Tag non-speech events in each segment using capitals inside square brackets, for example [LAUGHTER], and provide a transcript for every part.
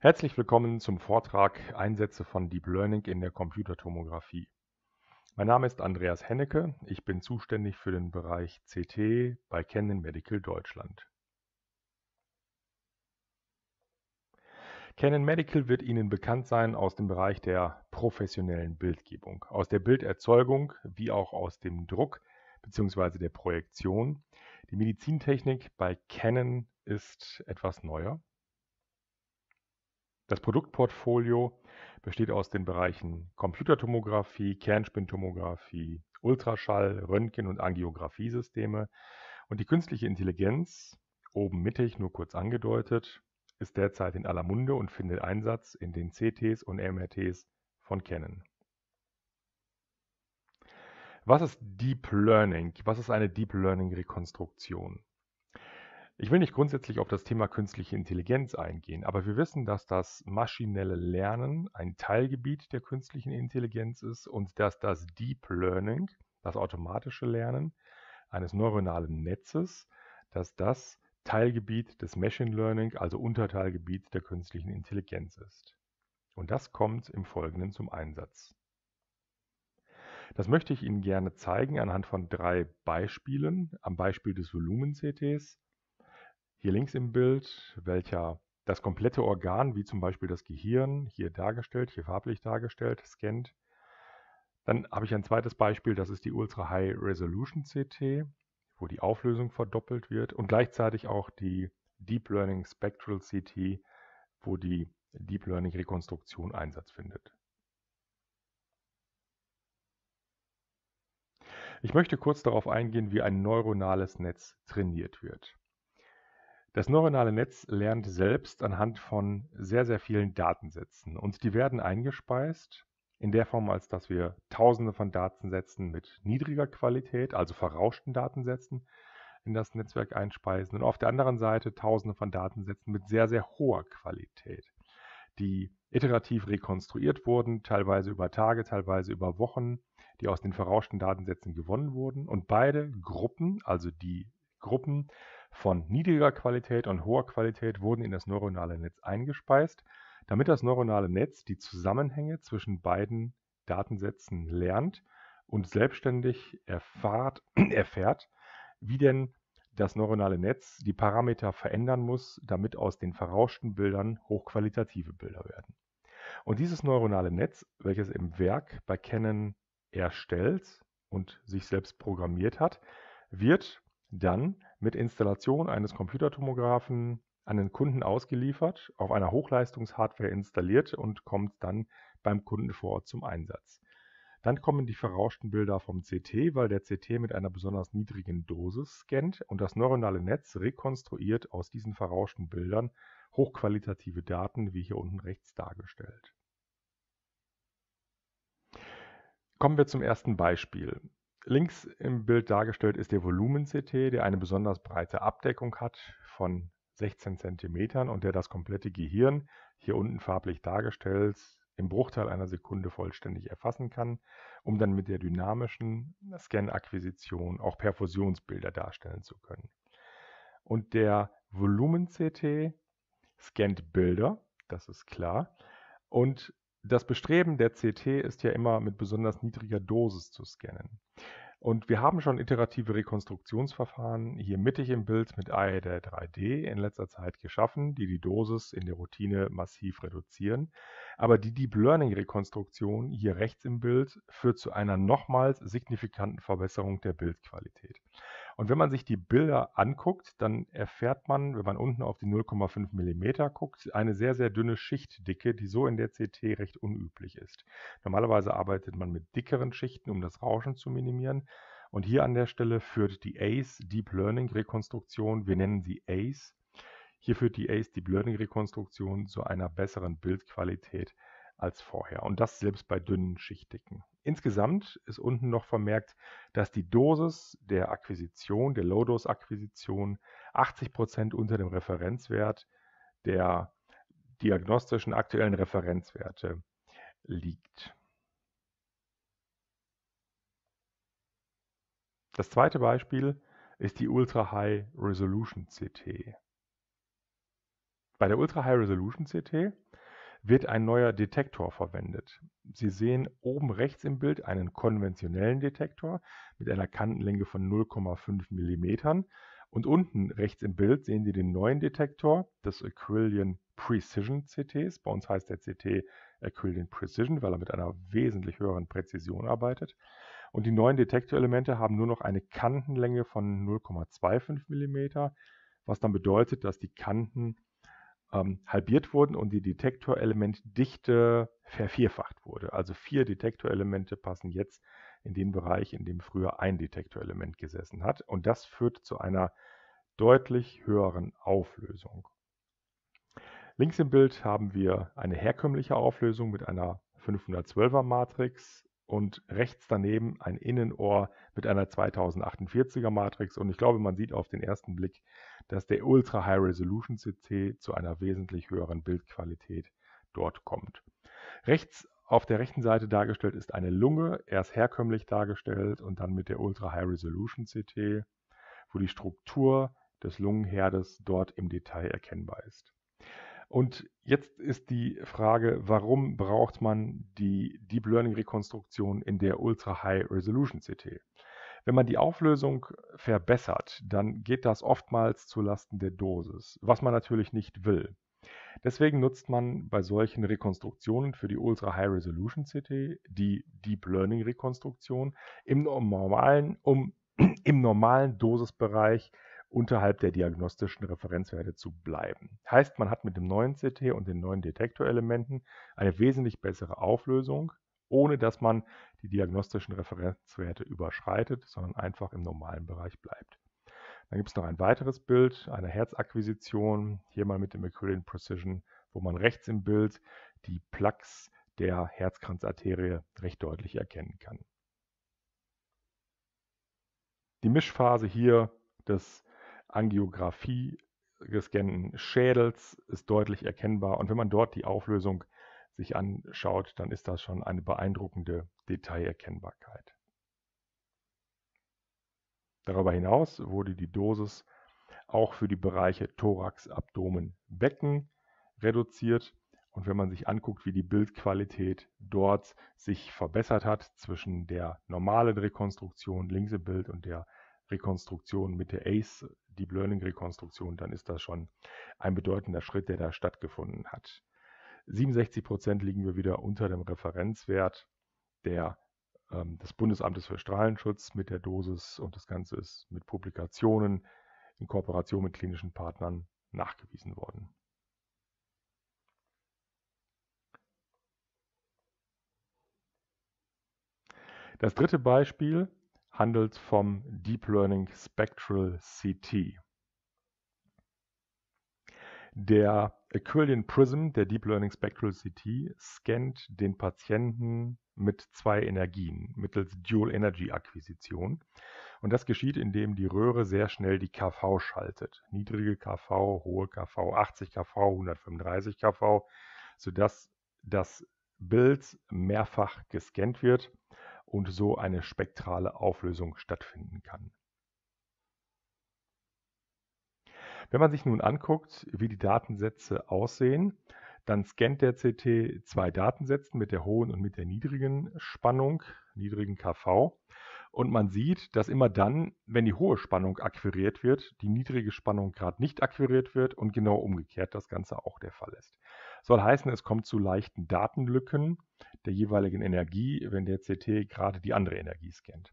Herzlich willkommen zum Vortrag Einsätze von Deep Learning in der Computertomographie. Mein Name ist Andreas Hennecke, ich bin zuständig für den Bereich CT bei Canon Medical Deutschland. Canon Medical wird Ihnen bekannt sein aus dem Bereich der professionellen Bildgebung, aus der Bilderzeugung wie auch aus dem Druck bzw. der Projektion. Die Medizintechnik bei Canon ist etwas neuer. Das Produktportfolio besteht aus den Bereichen Computertomographie, Kernspintomographie, Ultraschall, Röntgen- und Angiographiesysteme und die künstliche Intelligenz, oben mittig nur kurz angedeutet, ist derzeit in aller Munde und findet Einsatz in den CTs und MRTs von Canon. Was ist Deep Learning? Was ist eine Deep Learning Rekonstruktion? Ich will nicht grundsätzlich auf das Thema künstliche Intelligenz eingehen, aber wir wissen, dass das maschinelle Lernen ein Teilgebiet der künstlichen Intelligenz ist und dass das Deep Learning, das automatische Lernen eines neuronalen Netzes, dass das Teilgebiet des Machine Learning, also Unterteilgebiet der künstlichen Intelligenz ist. Und das kommt im Folgenden zum Einsatz. Das möchte ich Ihnen gerne zeigen anhand von drei Beispielen. Am Beispiel des Volumen-CTs, hier links im Bild, welcher das komplette Organ, wie zum Beispiel das Gehirn, hier dargestellt, hier farblich dargestellt, scannt. Dann habe ich ein zweites Beispiel, das ist die Ultra High Resolution CT, wo die Auflösung verdoppelt wird und gleichzeitig auch die Deep Learning Spectral CT, wo die Deep Learning Rekonstruktion Einsatz findet. Ich möchte kurz darauf eingehen, wie ein neuronales Netz trainiert wird. Das neuronale Netz lernt selbst anhand von sehr, sehr vielen Datensätzen und die werden eingespeist in der Form, als dass wir tausende von Datensätzen mit niedriger Qualität, also verrauschten Datensätzen, in das Netzwerk einspeisen und auf der anderen Seite tausende von Datensätzen mit sehr, sehr hoher Qualität, die iterativ rekonstruiert wurden, teilweise über Tage, teilweise über Wochen, die aus den verrauschten Datensätzen gewonnen wurden und beide Gruppen, also die Gruppen von niedriger Qualität und hoher Qualität wurden in das neuronale Netz eingespeist, damit das neuronale Netz die Zusammenhänge zwischen beiden Datensätzen lernt und selbstständig erfahrt, [CLEARS THROAT] erfährt, wie denn das neuronale Netz die Parameter verändern muss, damit aus den verrauschten Bildern hochqualitative Bilder werden. Und dieses neuronale Netz, welches im Werk bei Canon erstellt und sich selbst programmiert hat, wird dann mit Installation eines Computertomographen an den Kunden ausgeliefert, auf einer Hochleistungshardware installiert und kommt dann beim Kunden vor Ort zum Einsatz. Dann kommen die verrauschten Bilder vom CT, weil der CT mit einer besonders niedrigen Dosis scannt und das neuronale Netz rekonstruiert aus diesen verrauschten Bildern hochqualitative Daten, wie hier unten rechts dargestellt. Kommen wir zum ersten Beispiel. Links im Bild dargestellt ist der Volumen-CT, der eine besonders breite Abdeckung hat von 16 cm und der das komplette Gehirn, hier unten farblich dargestellt, im Bruchteil einer Sekunde vollständig erfassen kann, um dann mit der dynamischen Scan-Akquisition auch Perfusionsbilder darstellen zu können. Und der Volumen-CT scannt Bilder, das ist klar, und das Bestreben der CT ist ja immer mit besonders niedriger Dosis zu scannen. Und wir haben schon iterative Rekonstruktionsverfahren hier mittig im Bild mit AEDA 3D e in letzter Zeit geschaffen, die die Dosis in der Routine massiv reduzieren. Aber die Deep Learning Rekonstruktion hier rechts im Bild führt zu einer nochmals signifikanten Verbesserung der Bildqualität. Und wenn man sich die Bilder anguckt, dann erfährt man, wenn man unten auf die 0,5 mm guckt, eine sehr, sehr dünne Schichtdicke, die so in der CT recht unüblich ist. Normalerweise arbeitet man mit dickeren Schichten, um das Rauschen zu minimieren. Und hier an der Stelle führt die ACE Deep Learning Rekonstruktion, wir nennen sie ACE, hier führt die ACE Deep Learning Rekonstruktion zu einer besseren Bildqualität als vorher. Und das selbst bei dünnen Schichtdicken. Insgesamt ist unten noch vermerkt, dass die Dosis der Akquisition, der Low-Dose-Akquisition, 80% Prozent unter dem Referenzwert der diagnostischen aktuellen Referenzwerte liegt. Das zweite Beispiel ist die Ultra High Resolution CT. Bei der Ultra High Resolution CT wird ein neuer Detektor verwendet. Sie sehen oben rechts im Bild einen konventionellen Detektor mit einer Kantenlänge von 0,5 mm und unten rechts im Bild sehen Sie den neuen Detektor des Aquillian Precision CTs. Bei uns heißt der CT Aquillian Precision, weil er mit einer wesentlich höheren Präzision arbeitet. Und die neuen Detektorelemente haben nur noch eine Kantenlänge von 0,25 mm, was dann bedeutet, dass die Kanten ähm, halbiert wurden und die Detektorelementdichte vervierfacht wurde. Also vier Detektorelemente passen jetzt in den Bereich, in dem früher ein Detektorelement gesessen hat. Und das führt zu einer deutlich höheren Auflösung. Links im Bild haben wir eine herkömmliche Auflösung mit einer 512er Matrix und rechts daneben ein Innenohr mit einer 2048er Matrix. Und ich glaube, man sieht auf den ersten Blick, dass der Ultra High Resolution CC zu einer wesentlich höheren Bildqualität dort kommt. Rechts auf der rechten Seite dargestellt ist eine Lunge, erst herkömmlich dargestellt und dann mit der Ultra High Resolution CT, wo die Struktur des Lungenherdes dort im Detail erkennbar ist. Und jetzt ist die Frage, warum braucht man die Deep Learning Rekonstruktion in der Ultra High Resolution CT? Wenn man die Auflösung verbessert, dann geht das oftmals zulasten der Dosis, was man natürlich nicht will. Deswegen nutzt man bei solchen Rekonstruktionen für die Ultra High Resolution CT die Deep Learning Rekonstruktion im normalen, um, [CLEARS THROAT] im normalen Dosisbereich unterhalb der diagnostischen Referenzwerte zu bleiben. Heißt, man hat mit dem neuen CT und den neuen Detektorelementen eine wesentlich bessere Auflösung, ohne dass man die diagnostischen Referenzwerte überschreitet, sondern einfach im normalen Bereich bleibt. Dann gibt es noch ein weiteres Bild einer Herzakquisition, hier mal mit dem Mercurian Precision, wo man rechts im Bild die Plaques der Herzkranzarterie recht deutlich erkennen kann. Die Mischphase hier des Angiografie gescannten Schädels ist deutlich erkennbar. Und wenn man dort die Auflösung sich anschaut, dann ist das schon eine beeindruckende Detailerkennbarkeit. Darüber hinaus wurde die Dosis auch für die Bereiche Thorax, Abdomen, Becken reduziert. Und wenn man sich anguckt, wie die Bildqualität dort sich verbessert hat zwischen der normalen Rekonstruktion, links im Bild, und der Rekonstruktion mit der ACE Deep Learning Rekonstruktion, dann ist das schon ein bedeutender Schritt, der da stattgefunden hat. 67 Prozent liegen wir wieder unter dem Referenzwert der, ähm, des Bundesamtes für Strahlenschutz mit der Dosis und das Ganze ist mit Publikationen in Kooperation mit klinischen Partnern nachgewiesen worden. Das dritte Beispiel handelt vom Deep Learning Spectral CT. Der Aquilian Prism, der Deep Learning Spectral CT, scannt den Patienten mit zwei Energien mittels Dual Energy Akquisition. Und das geschieht, indem die Röhre sehr schnell die KV schaltet. Niedrige KV, hohe KV, 80 KV, 135 KV, sodass das Bild mehrfach gescannt wird und so eine spektrale Auflösung stattfinden kann. Wenn man sich nun anguckt, wie die Datensätze aussehen, dann scannt der CT zwei Datensätze mit der hohen und mit der niedrigen Spannung, niedrigen KV. Und man sieht, dass immer dann, wenn die hohe Spannung akquiriert wird, die niedrige Spannung gerade nicht akquiriert wird und genau umgekehrt das Ganze auch der Fall ist. Soll heißen, es kommt zu leichten Datenlücken der jeweiligen Energie, wenn der CT gerade die andere Energie scannt.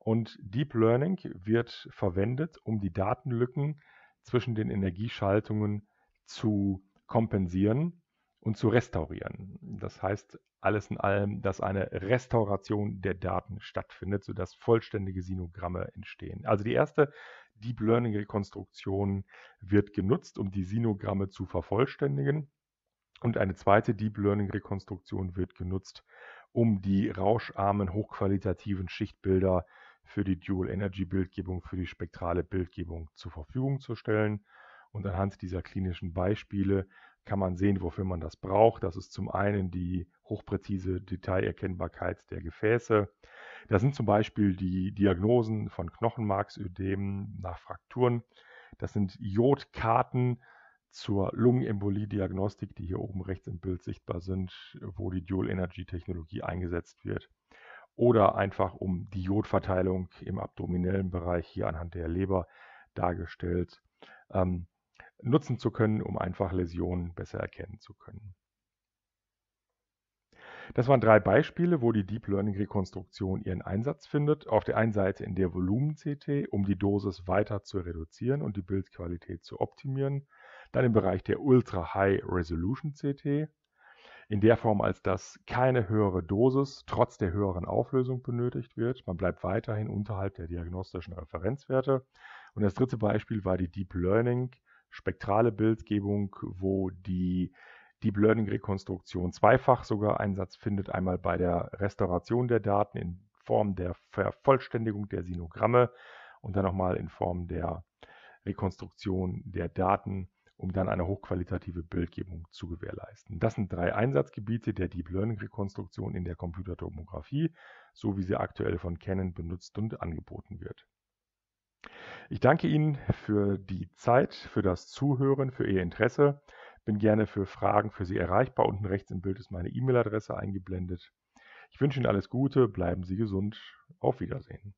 Und Deep Learning wird verwendet, um die Datenlücken zwischen den Energieschaltungen zu kompensieren und zu restaurieren. Das heißt alles in allem, dass eine Restauration der Daten stattfindet, sodass vollständige Sinogramme entstehen. Also die erste Deep Learning Rekonstruktion wird genutzt, um die Sinogramme zu vervollständigen und eine zweite Deep Learning-Rekonstruktion wird genutzt, um die rauscharmen, hochqualitativen Schichtbilder für die Dual Energy Bildgebung, für die spektrale Bildgebung zur Verfügung zu stellen. Und anhand dieser klinischen Beispiele kann man sehen, wofür man das braucht. Das ist zum einen die hochpräzise Detailerkennbarkeit der Gefäße. Das sind zum Beispiel die Diagnosen von Knochenmarksödemen nach Frakturen. Das sind Jodkarten, zur Lungenembolie-Diagnostik, die hier oben rechts im Bild sichtbar sind, wo die Dual-Energy-Technologie eingesetzt wird. Oder einfach um die Jodverteilung im abdominellen Bereich hier anhand der Leber dargestellt ähm, nutzen zu können, um einfach Läsionen besser erkennen zu können. Das waren drei Beispiele, wo die Deep Learning Rekonstruktion ihren Einsatz findet. Auf der einen Seite in der Volumen-CT, um die Dosis weiter zu reduzieren und die Bildqualität zu optimieren dann im Bereich der Ultra High Resolution CT, in der Form, als dass keine höhere Dosis trotz der höheren Auflösung benötigt wird. Man bleibt weiterhin unterhalb der diagnostischen Referenzwerte. Und das dritte Beispiel war die Deep Learning, spektrale Bildgebung, wo die Deep Learning Rekonstruktion zweifach sogar Einsatz findet, einmal bei der Restauration der Daten in Form der Vervollständigung der Sinogramme und dann nochmal in Form der Rekonstruktion der Daten um dann eine hochqualitative Bildgebung zu gewährleisten. Das sind drei Einsatzgebiete der Deep Learning Rekonstruktion in der Computertomographie, so wie sie aktuell von Canon benutzt und angeboten wird. Ich danke Ihnen für die Zeit, für das Zuhören, für Ihr Interesse. Bin gerne für Fragen für Sie erreichbar. Unten rechts im Bild ist meine E-Mail-Adresse eingeblendet. Ich wünsche Ihnen alles Gute, bleiben Sie gesund. Auf Wiedersehen.